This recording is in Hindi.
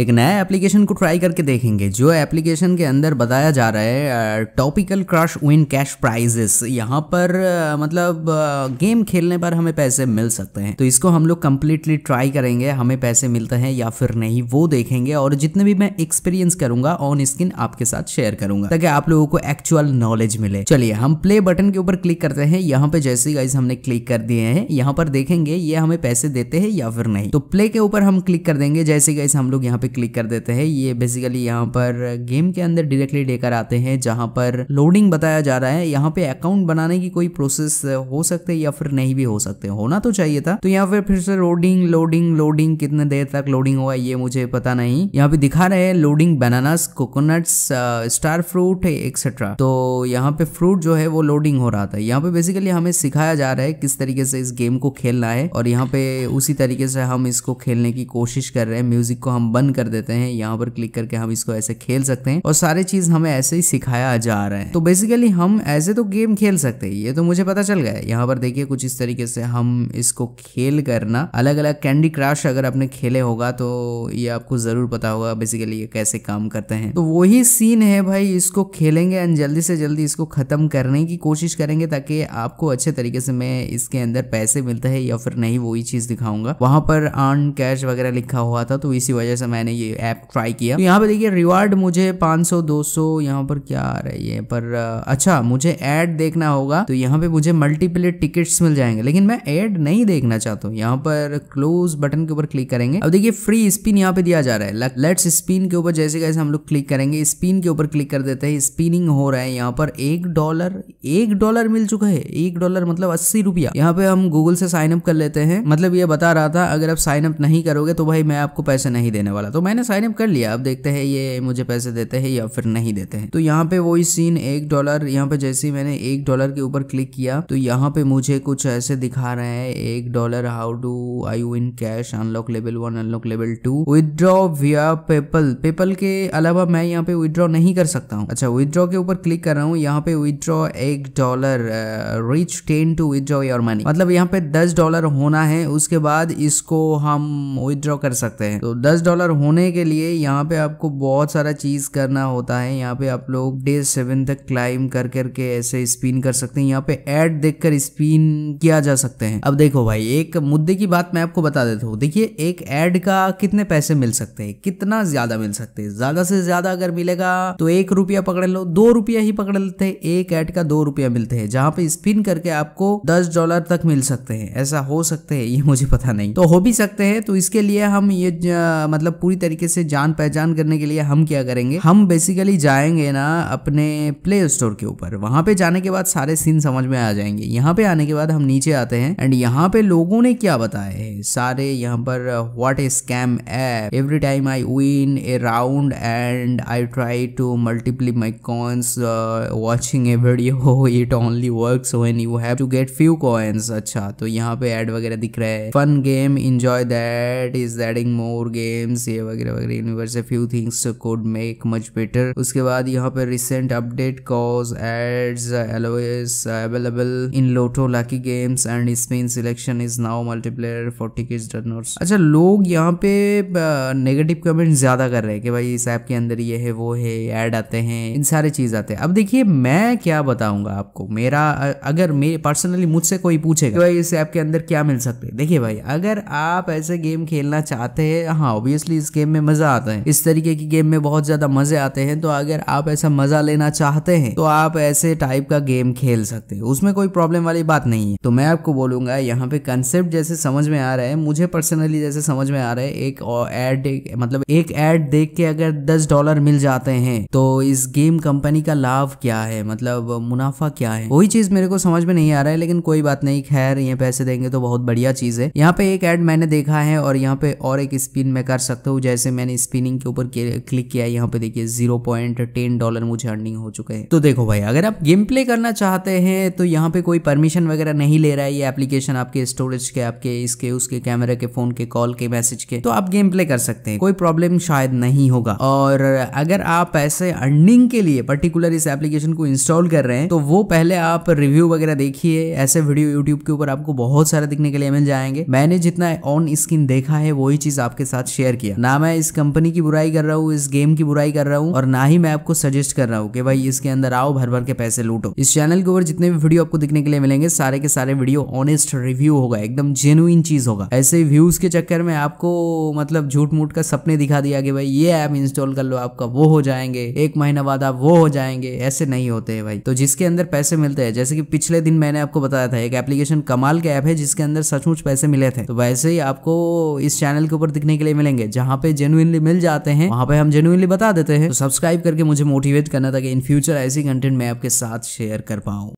एक नया एप्लीकेशन को ट्राई करके देखेंगे जो एप्लीकेशन के अंदर बताया जा रहा है tropical crush win cash prizes यहाँ पर मतलब गेम खेलने पर हमें पैसे मिल सकते हैं तो इसको हम लोग कंप्लीटली ट्राई करेंगे हमें पैसे मिलते हैं या फिर नहीं वो देखेंगे और जितने भी मैं एक्सपीरियंस करूंगा ऑन स्क्रीन आपके साथ शेयर करूंगा ताकि आप लोगों को एक्चुअल नॉलेज मिले चलिए हम प्ले बटन के ऊपर क्लिक करते हैं यहाँ पे जैसे गाइज हमने क्लिक कर दिए हैं यहाँ पर देखेंगे ये हमें पैसे देते हैं या फिर नहीं तो प्ले के ऊपर हम क्लिक कर देंगे जैसे गाइज हम लोग यहाँ पे क्लिक कर देते हैं ये बेसिकली यहाँ पर गेम के अंदर डायरेक्टली लेकर आते हैं जहाँ पर लोडिंग बताया जा रहा है यहाँ पे अकाउंट बनाने की कोई प्रोसेस हो सकते या फिर नहीं भी हो सकते होना तो चाहिए था तो यहाँ पे फिर से लोडिंग लोडिंग लोडिंग कितने देर तक लोडिंग हुआ ये मुझे पता नहीं यहाँ पे दिखा रहे हैं loading bananas coconuts star fruit etcetera तो यहाँ पे फ्रूट जो है वो लोडिंग हो रहा था यहाँ पे बेसिकली हमें सिखाया जा रहा है किस तरीके से इस गेम को खेलना है और यहाँ पे उसी तरीके से हम इसको खेलने की कोशिश कर रहे हैं म्यूजिक को हम बंद कर देते हैं यहाँ पर क्लिक करके हम इसको ऐसे खेल सकते हैं और सारे चीज हमें ऐसे ही सिखाया जा रहा है तो बेसिकली हम ऐसे तो गेम खेल सकते हैं ये तो मुझे पता चल गया यहाँ पर देखिए कुछ इस तरीके से हम इसको खेल करना अलग अलग कैंडी क्राश अगर आपने खेले होगा तो ये आपको जरूर पता होगा बेसिकली ये कैसे काम करते हैं तो वही सीन है भाई इसको खेलेंगे एंड जल्दी से जल्दी इसको खत्म करने की कोशिश करेंगे ताकि आपको अच्छे तरीके से मैं इसके अंदर पैसे मिलते हैं या फिर नहीं वही चीज दिखाऊंगा वहां पर आन कैश वगैरह लिखा हुआ था तो इसी वजह से मैं मैंने ये ऐप ट्राई किया तो यहाँ पे देखिए रिवार्ड मुझे 500 200 यहाँ पर क्या आ रहा है ये पर अच्छा मुझे एड देखना होगा तो यहाँ पे मुझे मल्टीपल टिकट्स मिल जाएंगे लेकिन मैं एड नहीं देखना चाहता हूँ यहाँ पर क्लोज बटन के ऊपर क्लिक करेंगे अब देखिए फ्री स्पिन यहाँ पे दिया जा रहा है लेट्स स्पिन के ऊपर जैसे कैसे हम लोग क्लिक करेंगे स्पिन के ऊपर क्लिक कर देते हैं स्पिनिंग हो रहा है यहाँ पर एक डॉलर एक डॉलर मिल चुका है एक डॉलर मतलब अस्सी रुपया यहाँ पे हम गूगल से साइन अप कर लेते हैं मतलब ये बता रहा था अगर आप साइन अप नहीं करोगे तो भाई मैं आपको पैसे नहीं देने वाला था तो मैंने साइन अप कर लिया अब देखते हैं ये मुझे पैसे देते हैं या फिर नहीं देते हैं तो यहाँ पे वही सीन एक डॉलर यहाँ पे जैसे ही मैंने एक डॉलर के ऊपर क्लिक किया तो यहाँ पे मुझे कुछ ऐसे दिखा रहे हैं एक dollar how do I win cash unlock level one unlock level two withdraw via PayPal PayPal के अलावा मैं यहाँ पे विदड्रॉ नहीं कर सकता हूँ अच्छा विदड्रॉ के ऊपर क्लिक कर रहा हूँ यहाँ पे विदड्रॉ एक dollar reach ten to withdraw your money मतलब यहाँ पे दस डॉलर होना है उसके बाद इसको हम विदड्रॉ कर सकते हैं तो दस डॉलर होने के लिए यहाँ पे आपको बहुत सारा चीज़ करना होता है यहाँ पे आप लोग डे सेवन तक क्लाइम कर करके ऐसे स्पिन कर सकते हैं यहाँ पे एड कर स्पिन किया जा सकते हैं अब देखो भाई एक मुद्दे की बात मैं आपको बता देता हूँ देखिए एक एड का कितने पैसे मिल सकते हैं कितना ज्यादा मिल सकते हैं ज्यादा से ज्यादा अगर मिलेगा तो एक रुपया पकड़ लो दो रुपया ही पकड़ लेते हैं एक एड का दो रुपया मिलते हैं जहाँ पे स्पिन करके आपको दस डॉलर तक मिल सकते हैं ऐसा हो सकते हैं ये मुझे पता नहीं तो हो भी सकते हैं तो इसके लिए हम ये मतलब पूरी तरीके से जान पहचान करने के लिए हम क्या करेंगे हम बेसिकली जाएंगे ना अपने प्ले स्टोर के ऊपर वहां पे जाने के बाद सारे सीन समझ में आ जाएंगे यहाँ पे आने के बाद हम नीचे आते हैं एंड यहाँ पे लोगों ने क्या बताया है सारे यहाँ पर what a scam app every time I win a round and I try to multiply my coins watching a video it only work when you have to get few coins अच्छा तो यहाँ पे एड वगैरह दिख रहा है fun game enjoy that is adding more games लिए वगैरह वगैरह universe a few things code make much better उसके बाद यहाँ पर recent update cause ads एलोएस available in lotto lucky games and spin selection is now multiplayer for ticket runners अच्छा लोग यहाँ पे नेगेटिव कमेंट ज्यादा कर रहे हैं कि भाई इस ऐप के अंदर ये है वो है एड आते हैं इन सारे चीज आते हैं अब देखिए मैं क्या बताऊंगा आपको मेरा अगर मेरे पर्सनली मुझसे कोई पूछेगा भाई इस ऐप के अंदर क्या मिल सकते हैं देखिए भाई अगर आप ऐसे गेम खेलना चाहते हैं हाँ ऑब्वियसली इस गेम में मजा आता है इस तरीके की गेम में बहुत ज्यादा मजे आते हैं तो अगर आप ऐसा मजा लेना चाहते हैं तो आप ऐसे टाइप का गेम खेल सकते हैं उसमें कोई प्रॉब्लम वाली बात नहीं है तो मैं आपको बोलूंगा यहाँ पे कंसेप्ट जैसे समझ में आ रहा है मुझे पर्सनली जैसे समझ में आ रहा है एक एड मतलब एक एड देख के अगर दस डॉलर मिल जाते हैं तो इस गेम कंपनी का लाभ क्या है मतलब मुनाफा क्या है वही चीज मेरे को समझ में नहीं आ रहा है लेकिन कोई बात नहीं खैर ये पैसे देंगे तो बहुत बढ़िया चीज है यहाँ पे एक एड मैंने देखा है और यहाँ पे और एक स्पिन में कर सकता हूँ जैसे मैंने स्पिनिंग के ऊपर क्लिक किया है यहाँ पे देखिए जीरो पॉइंट टेन डॉलर मुझे अर्निंग हो चुके हैं तो देखो भाई अगर आप गेम प्ले करना चाहते हैं तो यहाँ पे कोई परमिशन वगैरह नहीं ले रहा है ये एप्लीकेशन आपके स्टोरेज के आपके इसके उसके कैमरे के फोन के कॉल के मैसेज के तो आप गेम प्ले कर सकते हैं कोई प्रॉब्लम शायद नहीं होगा और अगर आप ऐसे अर्निंग के लिए पर्टिकुलर इस एप्लीकेशन को इंस्टॉल कर रहे हैं तो वो पहले आप रिव्यू वगैरह देखिए ऐसे वीडियो यूट्यूब के ऊपर आपको बहुत सारे दिखने के लिए मिल जाएंगे मैंने जितना ऑन स्क्रीन देखा है वही चीज आपके साथ शेयर किया ना मैं इस कंपनी की बुराई कर रहा हूँ इस गेम की बुराई कर रहा हूँ और ना ही मैं आपको सजेस्ट कर रहा हूँ कि भाई इसके अंदर आओ भर भर के पैसे लूटो इस चैनल के ऊपर जितने भी वीडियो आपको दिखने के लिए मिलेंगे सारे के सारे वीडियो ऑनेस्ट रिव्यू होगा एकदम जेनुइन चीज होगा ऐसे व्यूज के चक्कर में आपको मतलब झूठ मूठ का सपने दिखा दिया कि भाई ये ऐप इंस्टॉल कर लो आपका वो हो जाएंगे एक महीना बाद आप वो हो जाएंगे ऐसे नहीं होते हैं भाई तो जिसके अंदर पैसे मिलते हैं जैसे कि पिछले दिन मैंने आपको बताया था एक एप्लीकेशन कमाल के ऐप है जिसके अंदर सचमुच पैसे मिले थे तो वैसे ही आपको इस चैनल के ऊपर दिखने के लिए मिलेंगे जहां जहाँ पे जेनुअनली मिल जाते हैं वहाँ पे हम जेनुअनली बता देते हैं तो सब्सक्राइब करके मुझे मोटिवेट करना था कि इन फ्यूचर ऐसी कंटेंट मैं आपके साथ शेयर कर पाऊँ